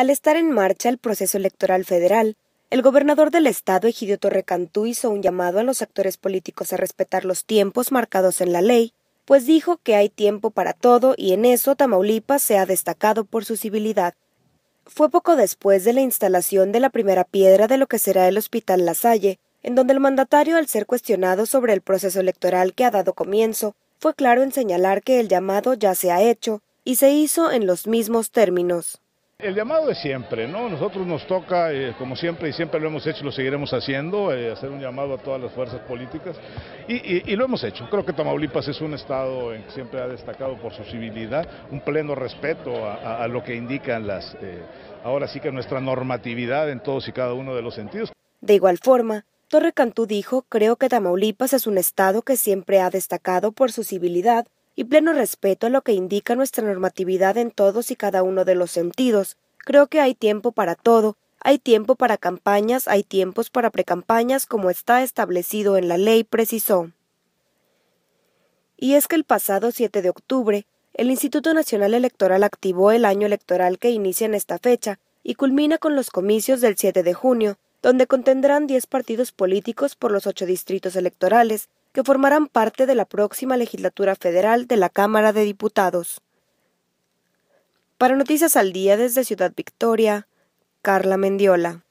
Al estar en marcha el proceso electoral federal, el gobernador del estado, Egidio Torrecantú, hizo un llamado a los actores políticos a respetar los tiempos marcados en la ley, pues dijo que hay tiempo para todo y en eso Tamaulipas se ha destacado por su civilidad. Fue poco después de la instalación de la primera piedra de lo que será el Hospital La Salle, en donde el mandatario, al ser cuestionado sobre el proceso electoral que ha dado comienzo, fue claro en señalar que el llamado ya se ha hecho y se hizo en los mismos términos. El llamado es siempre, ¿no? Nosotros nos toca, eh, como siempre y siempre lo hemos hecho y lo seguiremos haciendo, eh, hacer un llamado a todas las fuerzas políticas y, lo hemos hecho. Creo que Tamaulipas es un estado en que siempre ha destacado por su civilidad, un pleno respeto a, lo que indican las, eh, ahora sí que nuestra normatividad en todos y cada uno de los sentidos. De igual forma, Torre Cantú dijo, creo que Tamaulipas es un estado que siempre ha destacado por su civilidad y pleno respeto a lo que indica nuestra normatividad en todos y cada uno de los sentidos. Creo que hay tiempo para todo, hay tiempo para campañas, hay tiempos para precampañas como está establecido en la ley, precisó. Y es que el pasado 7 de octubre, el Instituto Nacional Electoral activó el año electoral que inicia en esta fecha y culmina con los comicios del 7 de junio, donde contendrán 10 partidos políticos por los ocho distritos electorales, que formarán parte de la próxima legislatura federal de la Cámara de Diputados. Para Noticias al Día desde Ciudad Victoria, Carla Mendiola.